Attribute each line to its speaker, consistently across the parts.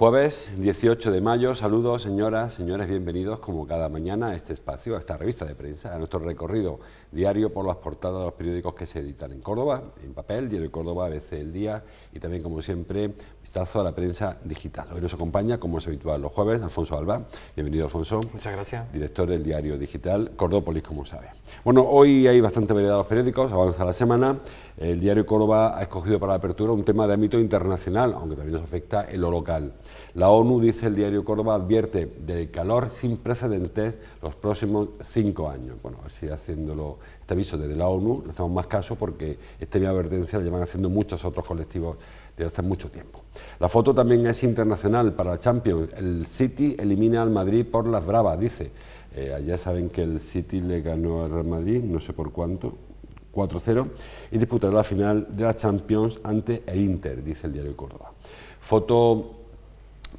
Speaker 1: Jueves 18 de mayo, saludos señoras, señores, bienvenidos como cada mañana a este espacio, a esta revista de prensa, a nuestro recorrido diario por las portadas de los periódicos que se editan en Córdoba, en papel, Diario Córdoba Córdoba, ABC El Día y también como siempre, vistazo a la prensa digital. Hoy nos acompaña, como es habitual los jueves, Alfonso Alba. Bienvenido Alfonso. Muchas gracias. Director del diario digital Cordópolis, como sabe. Bueno, hoy hay bastante variedad de los periódicos, avanza la semana. El diario Córdoba ha escogido para la apertura un tema de ámbito internacional, aunque también nos afecta en lo local. La ONU, dice el diario Córdoba, advierte del calor sin precedentes los próximos cinco años. Bueno, así haciéndolo este aviso desde la ONU, le hacemos más caso porque esta misma advertencia la llevan haciendo muchos otros colectivos desde hace mucho tiempo. La foto también es internacional para la Champions. El City elimina al Madrid por las bravas, dice. Ya eh, allá saben que el City le ganó al Real Madrid, no sé por cuánto, 4-0, y disputará la final de la Champions ante el Inter, dice el diario Córdoba. Foto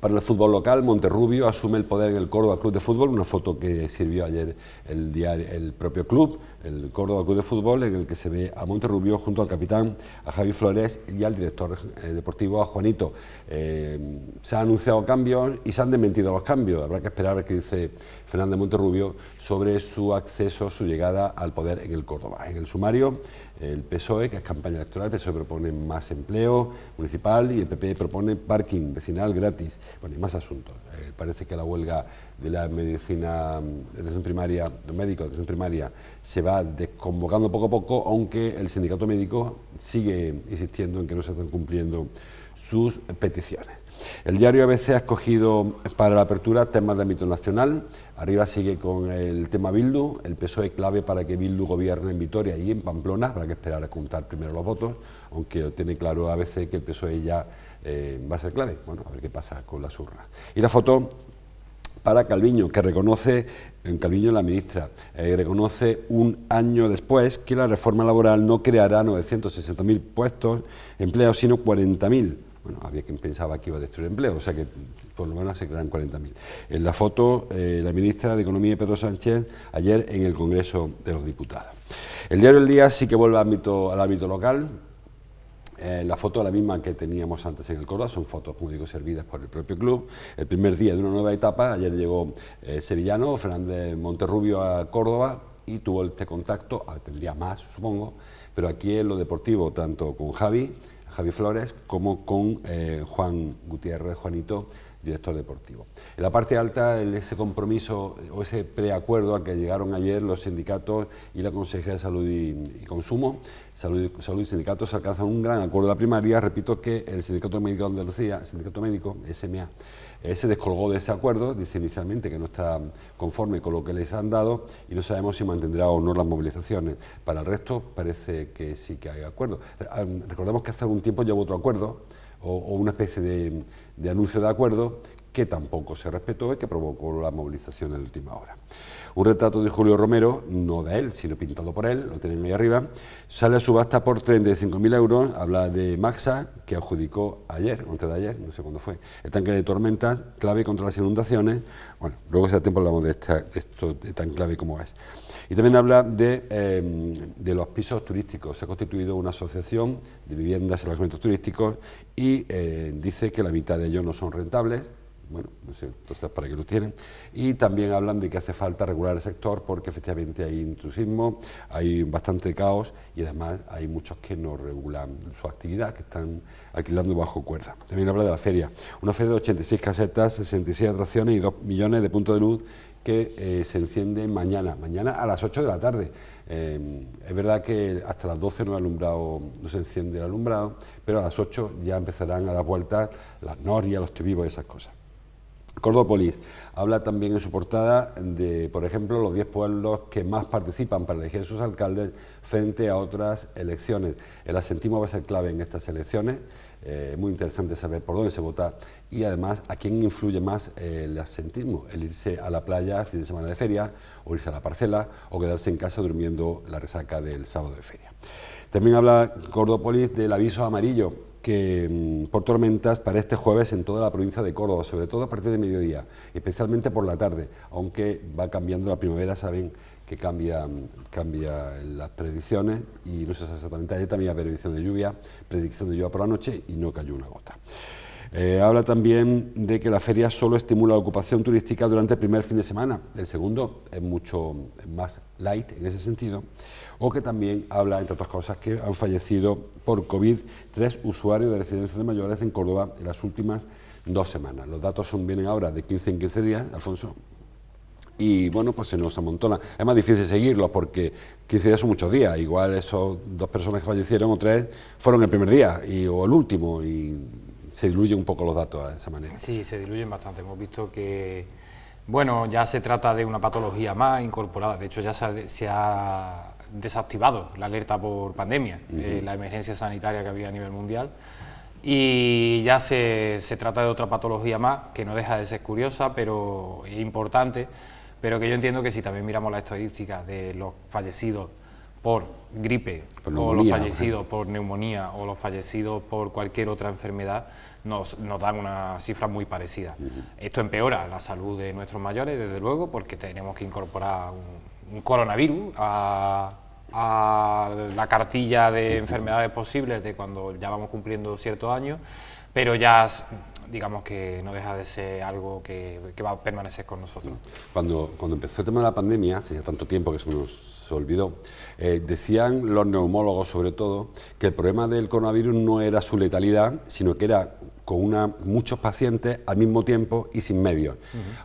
Speaker 1: para el fútbol local, Monterrubio asume el poder en el Córdoba Club de Fútbol, una foto que sirvió ayer el, propio club, el Córdoba Club de Fútbol, en el que se ve a Monterrubio junto al capitán, a Javi Flores y al director eh, deportivo, a Juanito. Eh, se han anunciado cambios y se han desmentido los cambios. Habrá que esperar a que dice Fernández Monterrubio sobre su acceso, su llegada al poder en el Córdoba. En el sumario el PSOE, que es campaña electoral, el PSOE propone más empleo municipal y el PP e propone parking vecinal gratis. Bueno, y más asuntos. Eh, parece que la huelga de la medicina, de atención primaria, los médicos de atención primaria, se va desconvocando poco a poco, aunque el sindicato médico sigue insistiendo en que no se están cumpliendo sus peticiones. El diario ABC ha escogido para la apertura temas de ámbito nacional. Arriba sigue con el tema Bildu. El PSOE clave para que Bildu gobierne en Vitoria y en Pamplona. Habrá que esperar a contar primero los votos, aunque tiene claro ABC que el PSOE ya eh, va a ser clave. Bueno, a ver qué pasa con las urnas. Y la foto para Calviño, que reconoce, en Calviño la ministra, eh, reconoce un año después que la reforma laboral no creará 960.000 puestos, empleados, sino 40.000 bueno, había quien pensaba que iba a destruir empleo, o sea que por lo menos se crean 40.000. En la foto, eh, la ministra de Economía, Pedro Sánchez, ayer en el Congreso de los Diputados. El diario del Día sí que vuelve al ámbito, al ámbito local. Eh, la foto es la misma que teníamos antes en el Córdoba, son fotos, como digo, servidas por el propio club. El primer día de una nueva etapa, ayer llegó eh, Sevillano, Fernández Monterrubio a Córdoba y tuvo este contacto, ah, tendría más, supongo, pero aquí en lo deportivo, tanto con Javi, Javi Flores, como con eh, Juan Gutiérrez, Juanito, director deportivo. En la parte alta, ese compromiso o ese preacuerdo a que llegaron ayer los sindicatos y la Consejería de Salud y, Consumo, Salud, y Sindicatos, alcanzan un gran acuerdo. La primaria, repito que el Sindicato Médico de Andalucía, Sindicato Médico, SMA, eh, se descolgó de ese acuerdo, dice inicialmente que no está conforme con lo que les han dado y no sabemos si mantendrá o no las movilizaciones. Para el resto parece que sí que hay acuerdo. Ah, recordemos que hace algún tiempo llegó otro acuerdo o, una especie de, anuncio de acuerdo que tampoco se respetó y que provocó la movilización de última hora. Un retrato de Julio Romero, no de él, sino pintado por él, lo tenéis ahí arriba, sale a subasta por 35.000 euros, habla de Maxa, que adjudicó ayer, antes de ayer, no sé cuándo fue, el tanque de tormentas, clave contra las inundaciones, bueno, luego ese tiempo hablamos de, esto tan clave como es. Y también habla em, de, los pisos turísticos, se ha constituido una asociación de viviendas y los turísticos y eh, dice que la mitad de ellos no son rentables, bueno, no sé, entonces para qué lo tienen. Y también hablan de que hace falta regular el sector porque efectivamente hay intrusismo, hay bastante caos y además hay muchos que no regulan su actividad, que están alquilando bajo cuerda. También habla de la feria, una feria de 86 casetas, 66 atracciones y 2 millones de puntos de luz que eh, se enciende mañana, mañana a las 8 de la tarde. Eh, es verdad que hasta las 12 no, alumbrado, no se enciende el alumbrado, pero a las 8 ya empezarán a dar vueltas las norias, los vivos y esas cosas. Cordópolis habla también en su portada de, por ejemplo, los 10 pueblos que más participan para elegir a sus alcaldes frente a otras elecciones. El asentismo va a ser clave en estas elecciones, eh, muy interesante saber por dónde se vota y además a quién influye más eh, el asentismo, el irse a la playa fin de semana de feria o irse a la parcela o quedarse en casa durmiendo la resaca del sábado de feria. También habla Cordópolis del aviso amarillo que, mm, por tormentas para este jueves en toda la provincia de Córdoba, sobre todo a partir de mediodía, especialmente por la tarde, aunque va cambiando la primavera, saben que cambia, mm, cambia las predicciones y no se sabe exactamente, también predicción de lluvia, predicción de lluvia por la noche y no cayó una gota. Eh, habla también de que la feria solo estimula la ocupación turística durante el primer fin de semana. El segundo es mucho mm, más light en ese sentido o que también habla, entre otras cosas, que han fallecido por COVID tres usuarios de residencias de mayores en Córdoba en las últimas dos semanas. Los datos son, vienen ahora de 15 en 15 días, Alfonso, y bueno, pues se nos amontona. Es más difícil seguirlos porque 15 días son muchos días. Igual esos dos personas que fallecieron o tres fueron el primer día y, o el último y se diluyen un poco los datos de esa manera.
Speaker 2: Sí, se diluyen bastante. Hemos visto que, bueno, ya se trata de una patología más incorporada. De hecho, ya se ha desactivado la alerta por pandemia, eh, la emergencia sanitaria que había a nivel mundial. Y ya se, trata de otra patología más que no deja de ser curiosa pero importante, pero que yo entiendo que si también miramos las estadísticas de los fallecidos por gripe o los fallecidos por neumonía o los fallecidos por cualquier otra enfermedad, nos, dan una cifra muy parecida. Esto empeora la salud de nuestros mayores, desde luego, porque tenemos que incorporar un, un coronavirus a, a la cartilla de enfermedades posibles de cuando ya vamos cumpliendo ciertos años, pero ya digamos que no deja de ser algo que, va a permanecer con nosotros.
Speaker 1: Cuando, cuando empezó el tema de la pandemia, hace tanto tiempo que se nos olvidó, eh, decían los neumólogos sobre todo que el problema del coronavirus no era su letalidad, sino que era con muchos pacientes al mismo tiempo y sin medios.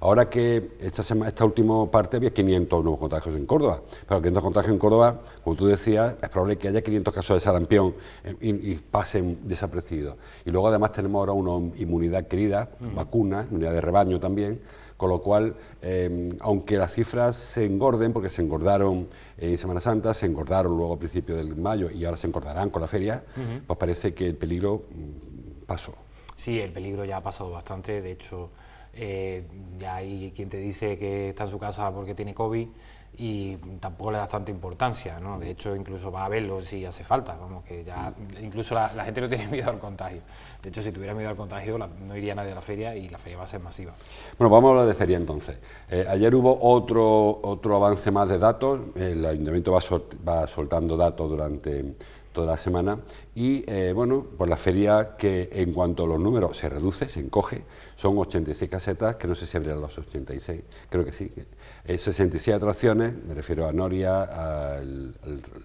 Speaker 1: Ahora que esta, última parte había 500 nuevos contagios en Córdoba, pero 500 contagios en Córdoba, como tú decías, es probable que haya 500 casos de sarampión eh, y, pasen desaparecidos. Y luego además tenemos ahora una inmunidad querida... vacunas, inmunidad de rebaño también, con lo cual, em, aunque las cifras se engorden, porque se engordaron en Semana Santa, se engordaron luego a principios del mayo y ahora se engordarán con la feria, pues parece que el peligro mm, pasó.
Speaker 2: Sí, el peligro ya ha pasado bastante, de hecho eh, ya hay quien te dice que está en su casa porque tiene COVID y tampoco le das tanta importancia, ¿no? De hecho, incluso va a verlo si hace falta, vamos, que ya incluso la, gente no tiene miedo al contagio. De hecho, si tuviera miedo al contagio, no iría nadie a la feria y la feria va a ser masiva.
Speaker 1: Bueno, vamos a hablar de feria entonces. Eh, ayer hubo otro, otro avance más de datos, el Ayuntamiento va soltando datos durante toda la semana. Y eh, bueno, pues la feria que en cuanto a los números se reduce, se encoge, son 86 casetas, que no sé si abrirán los 86, creo que sí. 66 eh, atracciones, me refiero a Noria, al,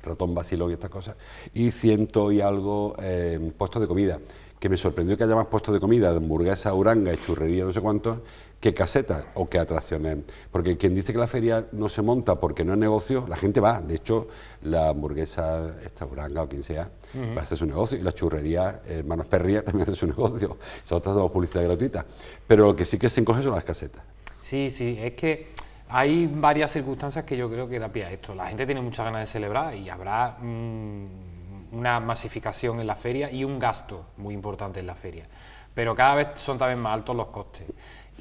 Speaker 1: ratón Basilón y estas cosas, y ciento y algo eh, puestos de comida que me sorprendió que haya más puestos de comida, de hamburguesa, uranga churrería, no sé cuántos, que casetas o que atracciones. Porque quien dice que la feria no se monta porque no es negocio, la gente va. De hecho, la hamburguesa, esta buranga o quien sea, va a hacer su negocio. Y la churrería, hermanos Perría, también hace su negocio. Nosotros damos publicidad gratuita. Pero lo que sí que se encoge son las casetas.
Speaker 2: Sí, sí, es que hay varias circunstancias que yo creo que da pie a esto. La gente tiene muchas ganas de celebrar y habrá mm, una masificación en la feria y un gasto muy importante en la feria. Pero cada vez son también más altos los costes.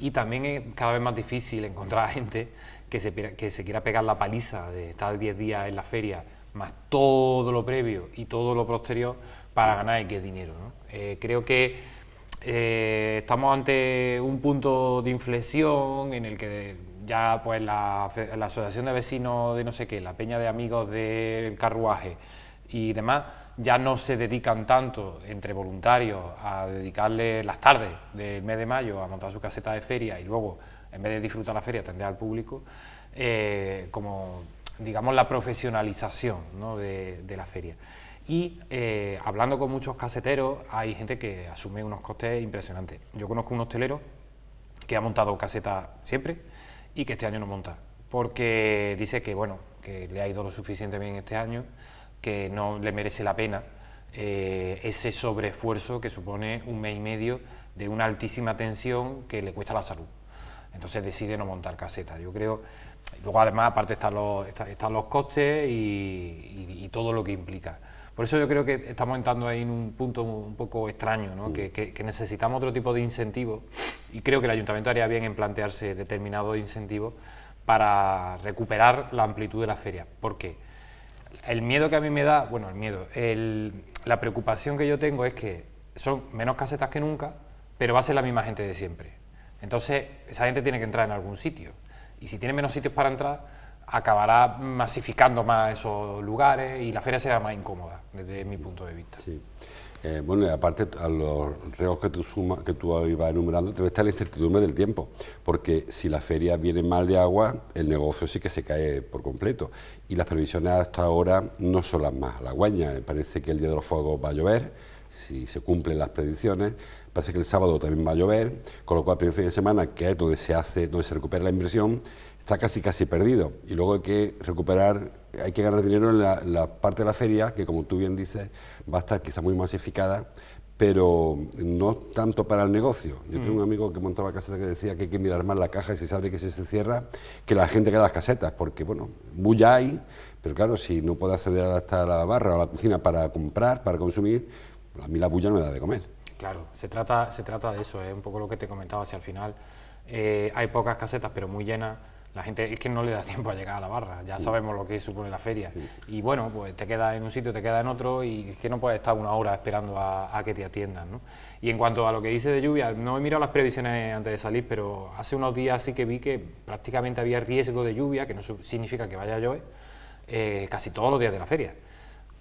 Speaker 2: Y también es cada vez más difícil encontrar gente que se, que se quiera pegar la paliza de estar 10 días en la feria, más todo lo previo y todo lo posterior, para ganar X dinero. ¿no? Eh, creo que eh, estamos ante un punto de inflexión en el que ya pues la asociación de vecinos de no sé qué, la peña de amigos del carruaje y demás, ya no se dedican tanto entre voluntarios a dedicarle las tardes del mes de mayo a montar su caseta de feria y luego, en vez de disfrutar la feria, atender al público, eh, como digamos la profesionalización de, la feria. Y eh, hablando con muchos caseteros, hay gente que asume unos costes impresionantes. Yo conozco un hostelero que ha montado caseta siempre y que este año no monta, porque dice que bueno, que le ha ido lo suficiente bien este año que no le merece la pena eh, ese sobreesfuerzo que supone un mes y medio de una altísima tensión que le cuesta la salud. Entonces decide no montar caseta. Yo creo, luego además aparte están los, están los costes y, todo lo que implica. Por eso yo creo que estamos entrando ahí en un punto un poco extraño, ¿no? Mm. que, necesitamos otro tipo de incentivos y creo que el ayuntamiento haría bien en plantearse determinados incentivos para recuperar la amplitud de la feria. ¿Por qué? el miedo que a mí me da, bueno, el miedo, el, la preocupación que yo tengo es que son menos casetas que nunca, pero va a ser la misma gente de siempre. Entonces, esa gente tiene que entrar en algún sitio. Y si tiene menos sitios para entrar, acabará masificando más esos lugares y la feria será más incómoda, desde mi punto de
Speaker 1: vista. Sí. Eh, bueno, y aparte a los riesgos que tú, que tú ibas enumerando, te está la incertidumbre del tiempo, porque si la feria viene mal de agua, el negocio sí que se cae por completo. Y las previsiones hasta ahora no son las más halagüeñas. Eh, parece que el día de los fuegos va a llover, si se cumplen las predicciones, Parece que el sábado también va a llover, con lo cual el primer fin de semana, que es donde se hace, donde se recupera la inversión, está casi casi perdido. Y luego hay que recuperar, hay que ganar dinero en la, parte de la feria, que como tú bien dices, va a estar quizá muy masificada, pero no tanto para el negocio. Yo tengo un mm. amigo que montaba casetas... que decía que hay que mirar más la caja y si se abre y si se cierra, que la gente que da las casetas, porque bueno, bulla hay, pero claro, si no puede acceder hasta la barra o a la cocina para comprar, para consumir, a mí la bulla no me da de comer.
Speaker 2: Claro, se trata, se trata de eso, es un poco lo que te comentaba, hacia el final eh, hay pocas casetas pero muy llenas, la gente es que no le da tiempo a llegar a la barra, ya sabemos lo que supone la feria. Y bueno, pues te queda en un sitio, te queda en otro y es que no puedes estar una hora esperando a, que te atiendan. ¿no? Y en cuanto a lo que dice de lluvia, no he mirado las previsiones antes de salir, pero hace unos días sí que vi que prácticamente había riesgo de lluvia, que no significa que vaya a llover, eh, casi todos los días de la feria.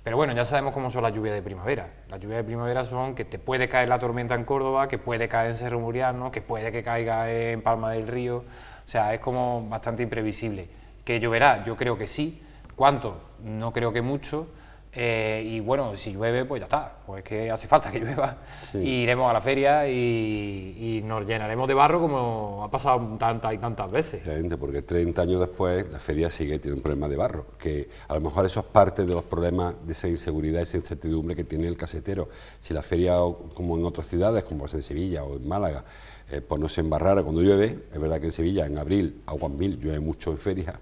Speaker 2: Pero bueno, ya sabemos cómo son las lluvias de primavera. Las lluvias de primavera son que te puede caer la tormenta en Córdoba, que puede caer en Cerro Muriano, que puede que caiga en Palma del Río. O sea, es como bastante imprevisible. ¿Que lloverá? Yo creo que sí. ¿Cuánto? No creo que mucho eh, y bueno, si llueve, pues ya está, pues que hace falta que llueva. Y iremos a la feria y, nos llenaremos de barro como ha pasado tantas y tantas
Speaker 1: veces. Exactamente, porque 30 años después la feria sigue teniendo problema de barro, que a lo mejor eso es parte de los problemas de esa inseguridad, esa incertidumbre que tiene el casetero. Si la feria, como en otras ciudades, como en Sevilla o en Málaga, eh, pues no se embarrara cuando llueve, es verdad que en Sevilla en abril, a mil llueve mucho en feria,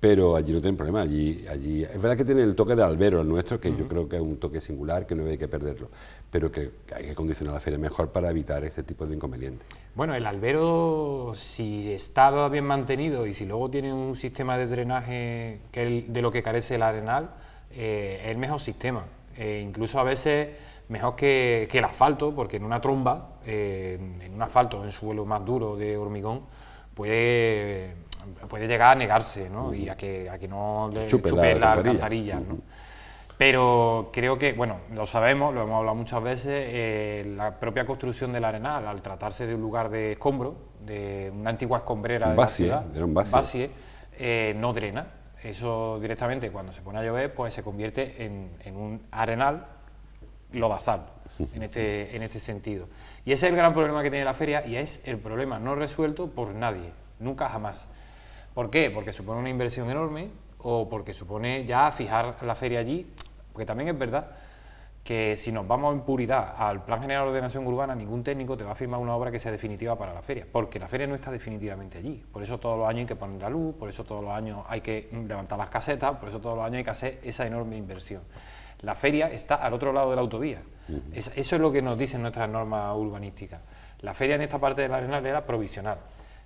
Speaker 1: pero allí no tienen problema, allí, allí es verdad que tiene el toque de albero el nuestro, que yo creo que es un toque singular, que no hay que perderlo, pero que hay que condicionar la feria mejor para evitar este tipo de inconvenientes.
Speaker 2: Bueno, el albero, si está bien mantenido y si luego tiene un sistema de drenaje que de lo que carece el arenal, eh, es el mejor sistema, eh, incluso a veces mejor que, el asfalto, porque en una tromba, eh, en un asfalto, en suelo más duro de hormigón, puede puede llegar a negarse ¿no? y a mm. que, a no le chupe, la, ¿no? Mm. Pero creo que, bueno, lo sabemos, lo hemos hablado muchas veces, eh, la propia construcción del arenal, al tratarse de un lugar de escombro, de una antigua escombrera de la ciudad, eh, no drena. Eso directamente, cuando se pone a llover, pues se convierte en, en un arenal lodazal, en este, en este sentido. Y ese es el gran problema que tiene la feria y es el problema no resuelto por nadie, nunca jamás. ¿Por qué? Porque supone una inversión enorme o porque supone ya fijar la feria allí, porque también es verdad que si nos vamos en puridad al Plan General de Ordenación Urbana, ningún técnico te va a firmar una obra que sea definitiva para la feria, porque la feria no está definitivamente allí. Por eso todos los años hay que poner la luz, por eso todos los años hay que levantar las casetas, por eso todos los años hay que hacer esa enorme inversión. La feria está al otro lado de la autovía. eso es lo que nos dicen nuestras normas urbanísticas. La feria en esta parte del Arenal era provisional.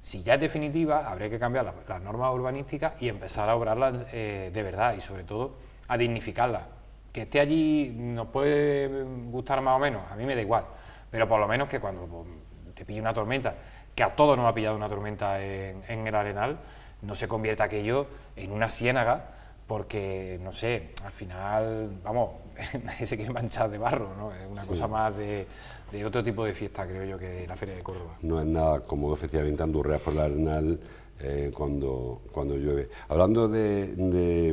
Speaker 2: Si ya es definitiva, habría que cambiar las, normas urbanísticas y empezar a obrarlas eh, de verdad y sobre todo a dignificarlas. Que esté allí nos puede gustar más o menos, a mí me da igual, pero por lo menos que cuando pues, te pille una tormenta, que a todos nos ha pillado una tormenta en, el arenal, no se convierta aquello en una ciénaga porque, no sé, al final, vamos, nadie se quiere manchar de barro, ¿no? Es una cosa más de, de otro tipo de fiesta, creo yo,
Speaker 1: que la Feria de Córdoba. No es nada, como efectivamente, andurreas por la arenal eh, cuando, cuando llueve. Hablando de,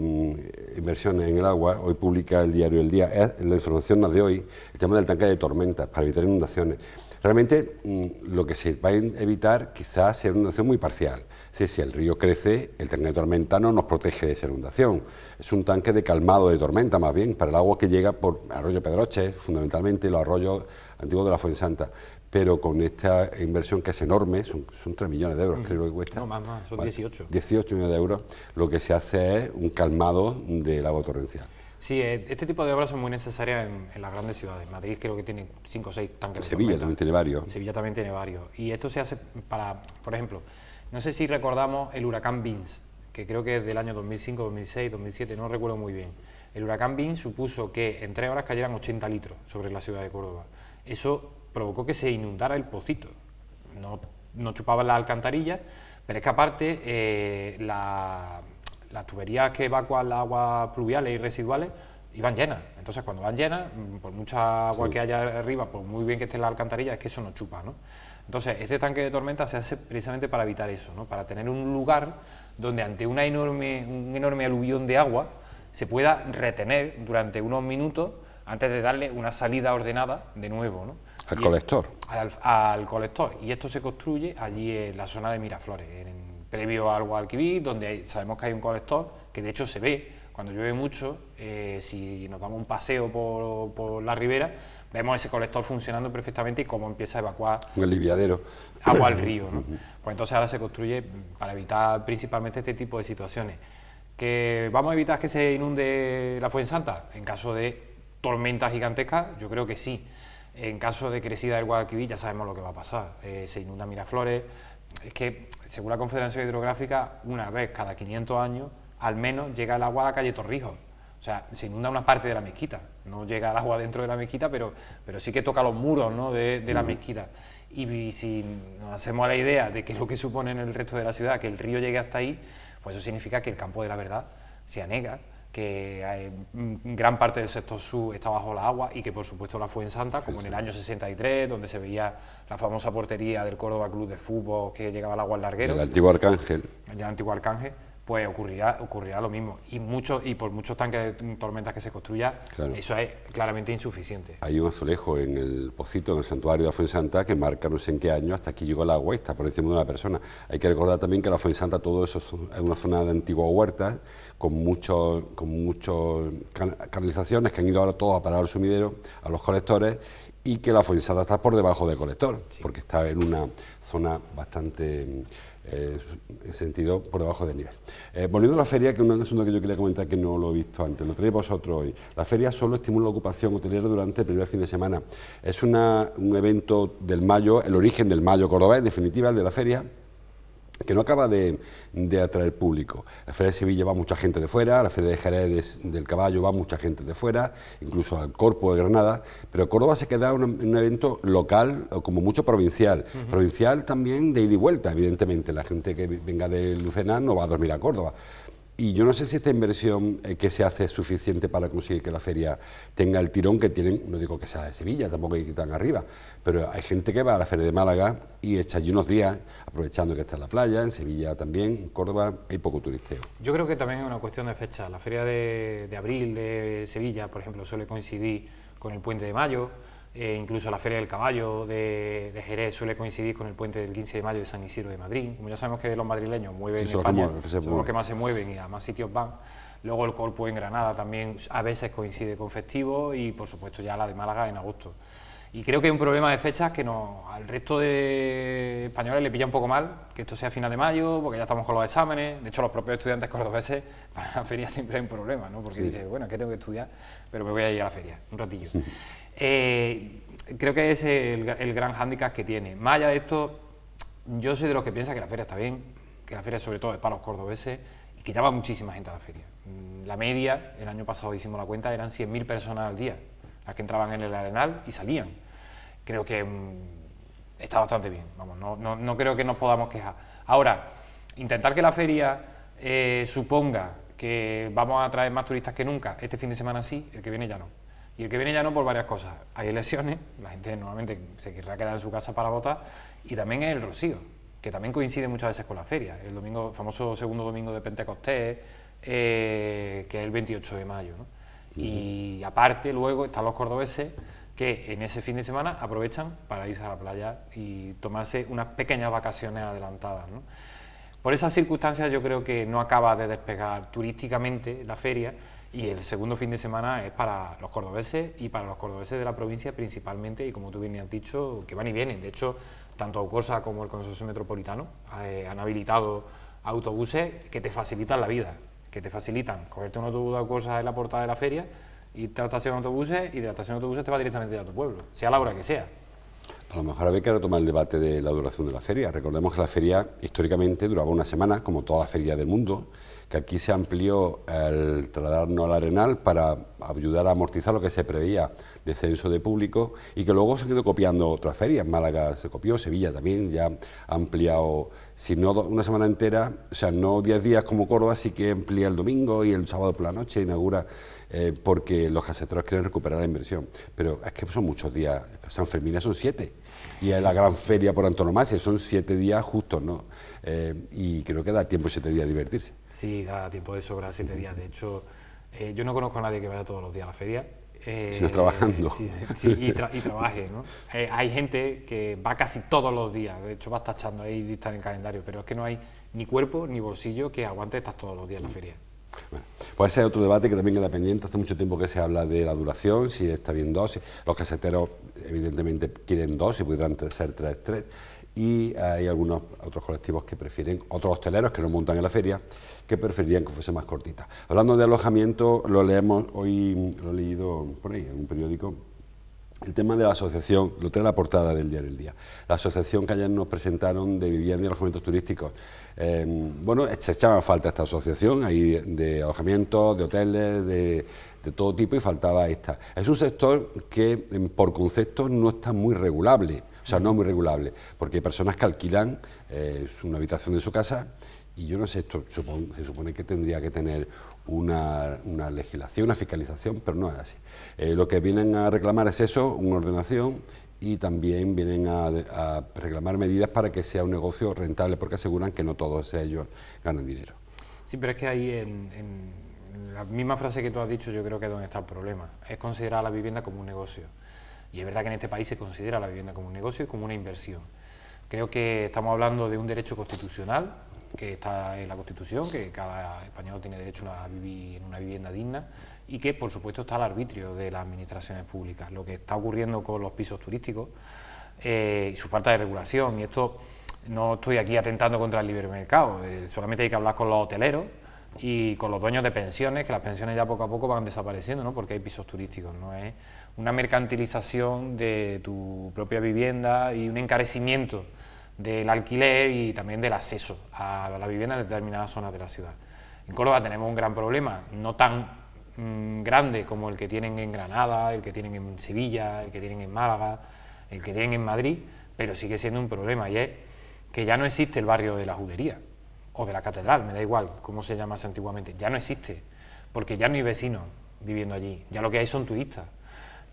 Speaker 1: mm, inversiones en el agua, hoy publica el diario El Día, la información de hoy, el tema del tanque de tormentas para evitar inundaciones. Realmente mm, lo que se va a evitar quizás es una inundación muy parcial. Si, si el río crece, el tanque de tormenta no nos protege de esa inundación. Es un tanque de calmado de tormenta, más bien, para el agua que llega por Arroyo Pedroche, fundamentalmente los arroyos antiguo de la Fuente Santa... pero con esta inversión que es enorme, son, 3 millones de euros creo que cuesta. No, más, más, son 18. 18 millones de euros, lo que se hace es un calmado del agua torrencial.
Speaker 2: Sí, eh, este tipo de obras son muy necesarias en, las grandes ciudades. Madrid creo que tiene 5 o 6 tanques. Sevilla también
Speaker 1: tiene varios. Sevilla
Speaker 2: también tiene varios. Y esto se hace para, por ejemplo, no sé si recordamos el huracán Vince, que creo que es del año 2005, 2006, 2007, no recuerdo muy bien. El huracán Vince supuso que en tres horas cayeran 80 litros sobre la ciudad de Córdoba eso provocó que se inundara el pocito. No, no chupaban las alcantarillas, pero es que aparte eh, la, las tuberías que evacuan las aguas pluviales y residuales iban llenas. Entonces, cuando van llenas, mm, por mucha agua que haya arriba, por muy bien que esté la alcantarilla, es que eso no chupa, ¿no? Entonces, este tanque de tormenta se hace precisamente para evitar eso, ¿no? Para tener un lugar donde ante una enorme, un enorme aluvión de agua se pueda retener durante unos
Speaker 1: minutos antes
Speaker 2: de darle una salida ordenada de nuevo. ¿no?
Speaker 1: Al colector.
Speaker 2: Al, colector. Y esto se construye allí en la zona de Miraflores, en, previo al Guadalquivir, donde sabemos que hay un colector, que de hecho se ve cuando llueve mucho, eh, si nos damos un paseo por, la ribera, vemos ese colector funcionando perfectamente y cómo empieza a evacuar
Speaker 1: el aliviadero. agua al río. ¿no?
Speaker 2: Pues entonces ahora se construye para evitar principalmente este tipo de situaciones. ¿Que vamos a evitar que se inunde la Fuente Santa... En caso de tormenta gigantesca, yo creo que sí. En caso de crecida del Guadalquivir ya sabemos lo que va a pasar. Eh, se inunda Miraflores. Es que, según la Confederación Hidrográfica, una vez cada 500 años, al menos llega el agua a la calle Torrijos. O sea, se inunda una parte de la mezquita. No llega el agua dentro de la mezquita, pero, pero sí que toca los muros ¿no? de, la mezquita. Y, si nos hacemos la idea de qué es lo que supone en el resto de la ciudad que el río llegue hasta ahí, pues eso significa que el campo de la verdad se anega que eh, mm, gran parte del sector sur está bajo la agua y que por supuesto la fue en Santa, como en el año 63, donde se veía la famosa portería del Córdoba Club de Fútbol que llegaba al agua al larguero. El antiguo Arcángel. El antiguo Arcángel pues ocurrirá, ocurrirá lo mismo. Y, muchos y por muchos tanques de tormentas que se construya, eso es claramente insuficiente.
Speaker 1: Hay un azulejo en el Pocito, en el santuario de la que marca no sé en qué año, hasta aquí llegó el agua está por encima de una persona. Hay que recordar también que la Santa todo eso es una zona de antiguas huertas, con muchos con muchos canalizaciones que han ido ahora todos a parar al sumidero, a los colectores, y que la Fuensanta está por debajo del colector, porque está en una zona bastante ...en eh, sentido por debajo del nivel. Eh, volviendo a la feria, que es un asunto que yo quería comentar que no lo he visto antes, lo tenéis vosotros hoy. La feria solo estimula la ocupación hotelera durante el primer fin de semana. Es un evento del mayo, el origen del mayo cordobés, en definitiva, el de la feria, que no acaba de, atraer público. la Feria de Sevilla va mucha gente de fuera, la Feria de Jerez del Caballo va mucha gente de fuera, incluso al Corpo de Granada, pero Córdoba se queda en un, evento local, o como mucho provincial, provincial también de ida y vuelta, evidentemente, la gente que venga de Lucena no va a dormir a Córdoba y yo no sé si esta inversión eh, que se hace es suficiente para conseguir que la feria tenga el tirón que tienen, no digo que sea de Sevilla, tampoco hay que ir arriba, pero hay gente que va a la feria de Málaga y echa allí unos días, aprovechando que está en la playa, en Sevilla también, en Córdoba, hay poco turisteo.
Speaker 2: Yo creo que también es una cuestión de fecha. La feria de, de abril de Sevilla, por ejemplo, suele coincidir con el puente de mayo eh, incluso la Feria del Caballo de, Jerez suele coincidir con el puente del 15 de mayo de San Isidro de Madrid. Como ya sabemos que los madrileños mueven en España, son los que más se mueven y a más sitios van. Luego el Corpo en Granada también a veces coincide con festivos y por supuesto ya la de Málaga en agosto. Y creo que hay un problema de fechas que no, al resto de españoles le pilla un poco mal, que esto sea a final de mayo, porque ya estamos con los exámenes. De hecho, los propios estudiantes cordobeses, para la feria siempre hay un problema, ¿no? Porque dice bueno, es que tengo que estudiar, pero me voy a ir a la feria, un ratillo. Eh, creo que es el, gran hándicap que tiene. Más allá de esto, yo soy de los que piensa que la feria está bien, que la feria sobre todo es para los cordobeses, y quitaba muchísima gente a la feria. La media, el año pasado hicimos la cuenta, eran 100.000 personas al día las que entraban en el arenal y salían. Creo que mm, está bastante bien, vamos, no, creo que nos podamos quejar. Ahora, intentar que la feria eh, suponga que vamos a traer más turistas que nunca, este fin de semana sí, el que viene ya no. Y el que viene ya no por varias cosas. Hay elecciones, la gente normalmente se querrá quedar en su casa para votar, y también es el rocío, que también coincide muchas veces con la feria. El domingo, famoso segundo domingo de Pentecostés, eh, que es el 28 de mayo. Y aparte, luego están los cordobeses que en ese fin de semana aprovechan para irse a la playa y tomarse unas pequeñas vacaciones adelantadas. Por esas circunstancias yo creo que no acaba de despegar turísticamente la feria y el segundo fin de semana es para los cordobeses y para los cordobeses de la provincia principalmente y como tú bien has dicho, que van y vienen. De hecho, tanto Aucosa como el Consorcio Metropolitano eh, han habilitado autobuses que te facilitan la vida, que te facilitan cogerte un autobús o cosas en la portada de la feria, y te la estación de autobuses y de la estación de autobuses te va directamente a tu pueblo, sea la hora que sea.
Speaker 1: A lo mejor había que retomar el debate de la duración de la feria. Recordemos que la feria históricamente duraba una semana, como todas las ferias del mundo, que aquí se amplió el trasladarnos al Arenal para ayudar a amortizar lo que se preveía de censo de público y que luego se han ido copiando otras ferias. Málaga se copió, Sevilla también ya ha ampliado, si no una semana entera, o sea, no 10 días como Córdoba, sí que amplía el domingo y el sábado por la noche inaugura. Eh, porque los caseteros quieren recuperar la inversión. Pero es que son muchos días, San Fermín son siete y es la gran feria por antonomasia, son siete días justos, ¿no? Eh, y creo que da tiempo siete días a divertirse.
Speaker 2: Sí, da tiempo de sobra siete días, de hecho, eh, yo no conozco a nadie que vaya todos los días a la feria. Eh, si no trabajando. Sí, y, trabaje, ¿no? hay gente que va casi todos los días, de hecho vas tachando ahí, está en el calendario, pero es que no hay ni cuerpo ni bolsillo que aguante estar todos los días en la mm. feria.
Speaker 1: Bueno, pues ese es otro debate que también queda pendiente. Hace mucho tiempo que se habla de la duración, si está bien dos. Los caseteros, evidentemente, quieren dos y pudieran ser tres, tres. Y hay algunos otros colectivos que prefieren, otros hosteleros que no montan en la feria, que preferirían que fuese más cortita. Hablando de alojamiento, lo leemos hoy, lo he leído por ahí en un periódico, el tema de la asociación, lo trae la portada del día del Día, la asociación que ayer nos presentaron de vivienda y alojamientos turísticos, Em, bueno, se echaba falta esta asociación ahí de alojamientos, de hoteles, de, todo tipo y faltaba esta. Es un sector que em, por concepto no está muy regulable, o sea, no muy regulable, porque hay personas que alquilan eh, una habitación de su casa y yo no sé, esto se supone que tendría que tener una, legislación, una fiscalización, pero no es así. Eh, lo que vienen a reclamar es eso, una ordenación y también vienen a, reclamar medidas para que sea un negocio rentable, porque aseguran que no todos ellos ganan dinero.
Speaker 2: Sí, pero es que ahí en, en la misma frase que tú has dicho, yo creo que es donde está el problema. Es considerar la vivienda como un negocio. Y es verdad que en este país se considera la vivienda como un negocio y como una inversión. Creo que estamos hablando de un derecho constitucional que está en la Constitución, que cada español tiene derecho a vivir en una vivienda digna, y que por supuesto está al arbitrio de las administraciones públicas. Lo que está ocurriendo con los pisos turísticos eh, y su falta de regulación, y esto no estoy aquí atentando contra el libre mercado, eh, solamente hay que hablar con los hoteleros y con los dueños de pensiones, que las pensiones ya poco a poco van desapareciendo, ¿no? porque hay pisos turísticos, no es una mercantilización de tu propia vivienda y un encarecimiento del alquiler y también del acceso a la vivienda en determinadas zonas de la ciudad. En Córdoba tenemos un gran problema, no tan Mm, grande como el que tienen en Granada, el que tienen en Sevilla, el que tienen en Málaga, el que tienen en Madrid, pero sigue siendo un problema y es que ya no existe el barrio de la Judería o de la Catedral, me da igual cómo se llamase antiguamente, ya no existe, porque ya no hay vecinos viviendo allí, ya lo que hay son turistas.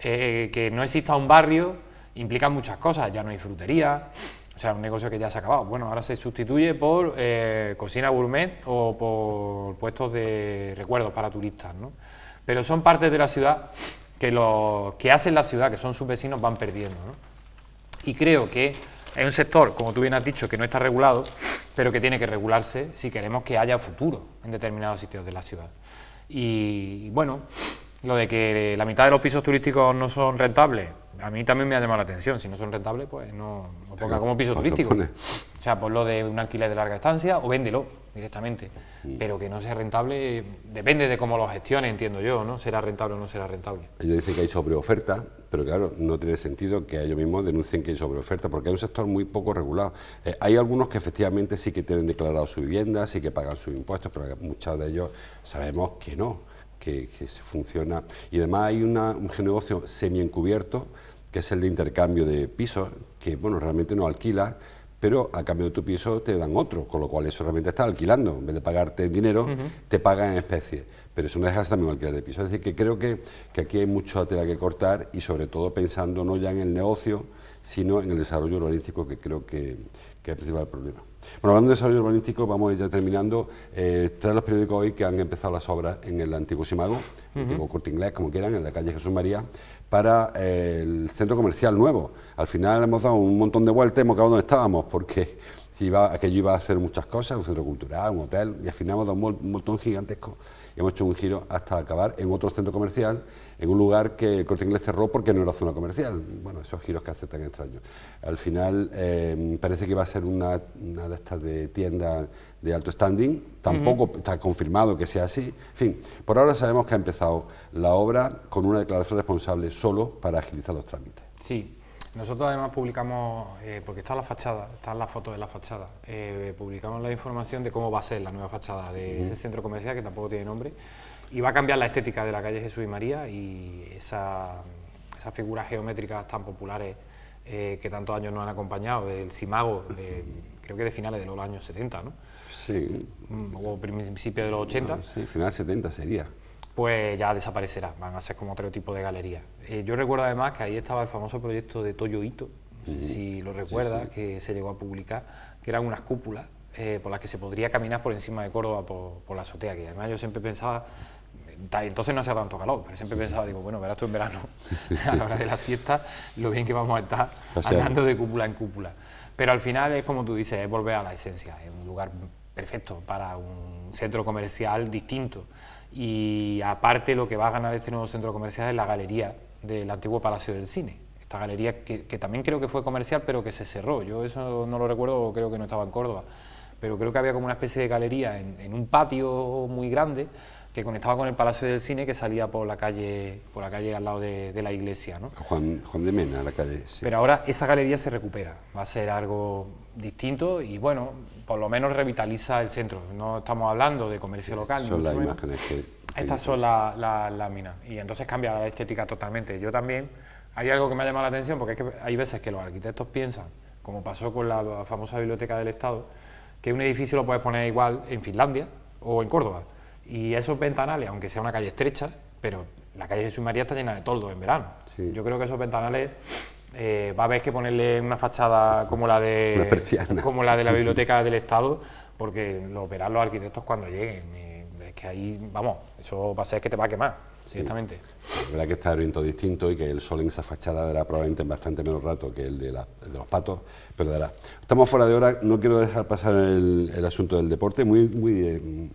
Speaker 2: Eh, que no exista un barrio implica muchas cosas, ya no hay frutería, o sea, un negocio que ya se ha acabado. Bueno, ahora se sustituye por eh, cocina gourmet o por puestos de recuerdos para turistas, ¿no? Pero son partes de la ciudad que los que hacen la ciudad, que son sus vecinos, van perdiendo, ¿no? Y creo que es un sector, como tú bien has dicho, que no está regulado, pero que tiene que regularse si queremos que haya futuro en determinados sitios de la ciudad. y bueno, lo de que la mitad de los pisos turísticos no son rentables, a mí también me ha llamado la atención. Si no son rentables, pues no lo ponga como piso turístico.
Speaker 1: O
Speaker 2: sea, ponlo de un alquiler de larga estancia o véndelo directamente. Pero que no sea rentable, depende de cómo lo gestione, entiendo yo, ¿no? Será rentable o no será rentable.
Speaker 1: Ellos dicen que hay sobreoferta, pero claro, no tiene sentido que ellos mismos denuncien que hay sobreoferta, porque hay un sector muy poco regulado. Eh, hay algunos que efectivamente sí que tienen declarado su vivienda, sí que pagan sus impuestos, pero muchos de ellos sabemos que no. Que, se funciona. Y además hay un negocio semi-encubierto que es el de intercambio de pisos, que bueno, realmente no alquila, pero a cambio de tu piso te dan otro, con lo cual eso realmente está alquilando, en vez de pagarte dinero, te pagan en especie, pero eso no dejas también alquiler de piso. Es decir, que creo que, aquí hay mucho a tela que cortar y sobre todo pensando no ya en el negocio, sino en el desarrollo urbanístico, que creo que, es el principal problema. Bueno, hablando de desarrollo urbanístico, vamos a ir ya terminando. Eh, trae los periódicos hoy que han empezado las obras en el antiguo Simago, el antiguo Corte Inglés, como quieran, en la calle Jesús María para eh, el centro comercial nuevo. Al final hemos dado un montón de vueltas y hemos acabado donde estábamos, porque que, iba, aquello iba a ser muchas cosas, un centro cultural, un hotel, y al final hemos dado un montón gigantesco y hemos hecho un giro hasta acabar en otro centro comercial, en un lugar que el corte inglés cerró porque no era zona comercial. Bueno, esos giros que hace tan extraños. Al final em, parece que iba a ser una, de estas de tiendas de alto standing, tampoco está confirmado que sea así. En fin, por ahora sabemos que ha empezado la obra con una declaración responsable solo para agilizar los trámites.
Speaker 2: Sí, nosotros además publicamos, eh, porque está la fachada, están la foto de la fachada, eh, publicamos la información de cómo va a ser la nueva fachada de ese centro comercial que tampoco tiene nombre y va a cambiar la estética de la calle Jesús y María y esa, esas figuras geométricas tan populares eh, que tantos años nos han acompañado, del Simago, creo que de finales de los años 70, ¿no?
Speaker 1: Sí. Mm, o principio de los 80. Ah, sí, final 70 sería
Speaker 2: pues ya desaparecerá, van a ser como otro tipo de galería. Eh, yo recuerdo además que ahí estaba el famoso proyecto de Toyo Ito, si lo recuerdas, que se llegó a publicar, que eran unas cúpulas eh, por las que se podría caminar por encima de Córdoba por, la azotea, que además yo siempre pensaba, entonces no hacía tanto calor, pero siempre pensaba, digo, bueno, verás tú en verano,
Speaker 1: a la hora de la
Speaker 2: siesta, lo bien que vamos a estar andando de cúpula en cúpula. Pero al final es como tú dices, es volver a la esencia, es un lugar perfecto para un centro comercial distinto y aparte lo que va a ganar este nuevo centro comercial es la galería del antiguo Palacio del Cine. Esta galería que, también creo que fue comercial, pero que se cerró. Yo eso no lo recuerdo, creo que no estaba en Córdoba. Pero creo que había como una especie de galería en un patio muy grande que conectaba con el Palacio del Cine que salía por la calle, por la calle al lado de, la iglesia. ¿no?
Speaker 1: Juan, Juan, de Mena, la calle.
Speaker 2: Pero ahora esa galería se recupera, va a ser algo distinto y bueno, por lo menos revitaliza el centro. No estamos hablando de comercio local. Son Estas son las láminas y entonces cambia la estética totalmente. Yo también, hay algo que me ha llamado la atención porque es que hay veces que los arquitectos piensan, como pasó con la famosa biblioteca del Estado, que un edificio lo puedes poner igual en Finlandia o en Córdoba y esos ventanales, aunque sea una calle estrecha, pero la calle Jesús María está llena de toldos en verano. Yo creo que esos ventanales eh, va a haber que ponerle una fachada como la de como la de la biblioteca del Estado, porque lo verán los arquitectos cuando lleguen. es que ahí, vamos, eso va a ser que te va a quemar directamente.
Speaker 1: verdad que está el viento distinto y que el sol en esa fachada dará probablemente en bastante menos rato que el de, los patos, pero dará. Estamos fuera de hora, no quiero dejar pasar el, asunto del deporte, muy, muy eh,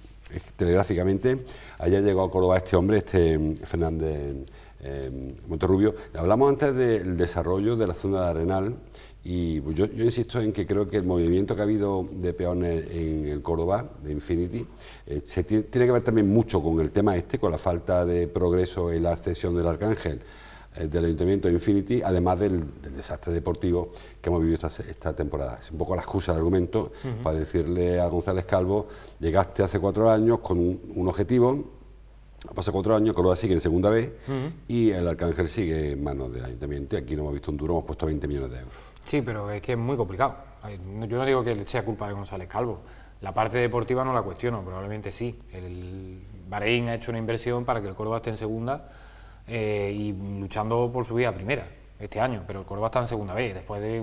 Speaker 1: telegráficamente, allá llegó a Córdoba este hombre, este mm, Fernández eh, Monterrubio. Hablamos antes del desarrollo de la zona de Arenal y pues, yo, insisto en que creo que el movimiento que ha habido de peones en el Córdoba, de Infinity, eh, tiene, que ver también mucho con el tema este, con la falta de progreso en la ascensión del Arcángel eh, del Ayuntamiento de Infinity, además del, desastre deportivo que hemos vivido esta, temporada. Es un poco la excusa, el argumento, para decirle a González Calvo, llegaste hace cuatro años con un, objetivo, ha cuatro años, Córdoba sigue en segunda vez y el Arcángel sigue en manos del Ayuntamiento y aquí no hemos visto un duro, hemos puesto 20 millones de euros.
Speaker 2: Sí, pero es que es muy complicado. Yo no digo que sea culpa de González Calvo. La parte deportiva no la cuestiono, probablemente sí. El Bahrein ha hecho una inversión para que el Córdoba esté en segunda eh, y luchando por su vida primera este año, pero el Córdoba está en segunda vez, después de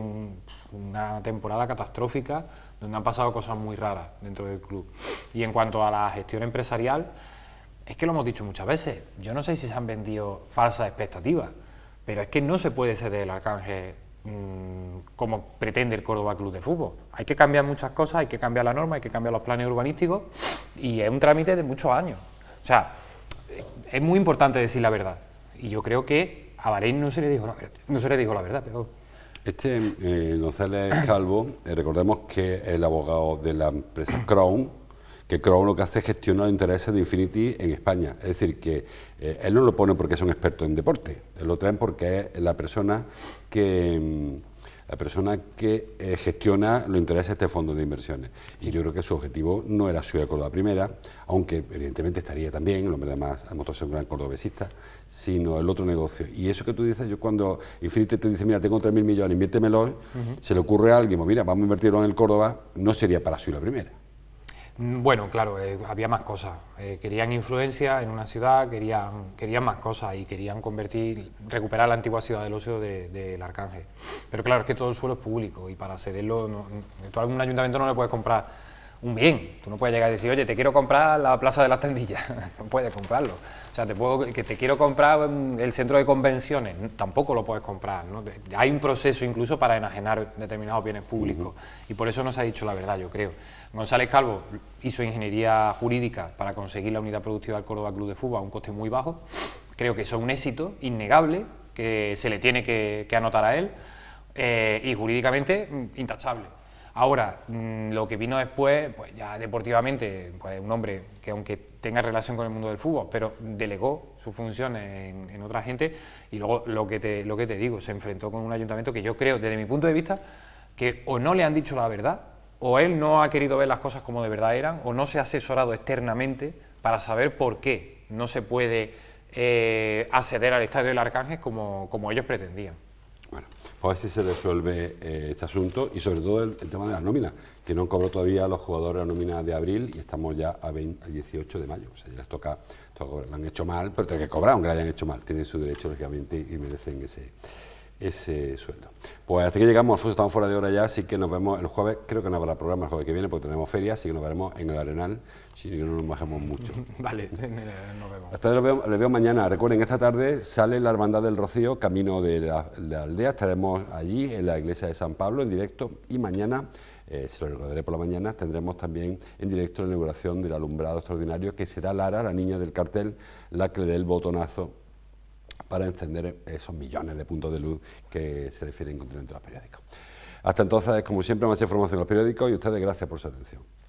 Speaker 2: una temporada catastrófica donde han pasado cosas muy raras dentro del club. Y en cuanto a la gestión empresarial, es que lo hemos dicho muchas veces, yo no sé si se han vendido falsas expectativas, pero es que no se puede ser el arcángel mm, como pretende el Córdoba Club de Fútbol. Hay que cambiar muchas cosas, hay que cambiar la norma, hay que cambiar los planes urbanísticos y es un trámite de muchos años. O sea, es muy importante decir la verdad y yo creo que a Bahrein no se le dijo la verdad. No se le dijo la verdad, perdón.
Speaker 1: Este eh, González Calvo, eh, recordemos que es el abogado de la empresa Crown, que Crown lo que hace es gestionar los intereses de Infinity en España. Es decir, que eh, él no lo pone porque es un experto en deporte, él lo traen porque es la persona que mm, la persona que gestiona los intereses de este fondo de inversiones. Y yo creo que su objetivo no era subir a Córdoba Primera, aunque evidentemente estaría también, lo además ha mostrado ser un gran cordobesista, sino el otro negocio. Y eso que tú dices, yo cuando Infinite te dice, mira, tengo 3.000 millones, inviértemelo... se le ocurre a alguien, pues mira, vamos a invertirlo en el Córdoba, no sería para sí la primera.
Speaker 2: Mm, bueno, claro, eh, había más cosas. Eh, querían influencia en una ciudad, querían, querían más cosas y querían convertir, recuperar la antigua ciudad del ocio del Arcángel. Pero claro, es que todo el suelo es público y para cederlo, mm, a ayuntamiento no le puedes comprar un bien. Tú no puedes llegar y decir, oye, te quiero comprar la plaza de las tendillas. no puedes comprarlo. O sea, te puedo, que te quiero comprar el centro de convenciones, tampoco lo puedes comprar. ¿no? Hay un proceso incluso para enajenar determinados bienes públicos y por eso no se ha dicho la verdad, yo creo. González Calvo hizo ingeniería jurídica para conseguir la unidad productiva del Córdoba Club de Fútbol a un coste muy bajo. Creo que eso es un éxito innegable que se le tiene que, anotar a él eh, y jurídicamente mm, intachable. Ahora, mm, lo que vino después, pues ya deportivamente, pues un hombre que aunque tenga relación con el mundo del fútbol, pero delegó su función en, otra gente y luego lo que, te, lo que te digo, se enfrentó con un ayuntamiento que yo creo, desde mi punto de vista, que o no le han dicho la verdad, o él no ha querido ver las cosas como de verdad eran, o no se ha asesorado externamente para saber por qué no se puede eh, acceder al Estadio del Arcángel como, como ellos pretendían.
Speaker 1: Bueno, pues a ver si se resuelve eh, este asunto y sobre todo el tema de las nóminas que no han todavía los jugadores a nómina de abril y estamos ya a, 18 de mayo. O sea, ya les toca, Lo han hecho mal, pero tienen que cobrar, aunque lo hayan hecho mal. Tienen su derecho, lógicamente, y merecen ese, ese sueldo. Pues hasta que llegamos, estamos fuera de hora ya, así que nos vemos el jueves, creo que no habrá programa el jueves que viene porque tenemos feria, así que nos veremos en el Arenal, si no nos bajemos mucho. vale, nos vemos. Hasta luego les veo mañana, recuerden, esta tarde sale la Hermandad del Rocío, camino de la aldea, estaremos allí en la iglesia de San Pablo en directo y mañana eh, se lo recordaré por la mañana, tendremos también en directo la inauguración del alumbrado extraordinario que será Lara, la niña del cartel, la que le dé el botonazo para encender esos millones de puntos de luz que se refieren continuamente a los periódicos. Hasta entonces, como siempre, más información en los periódicos y ustedes gracias por su atención.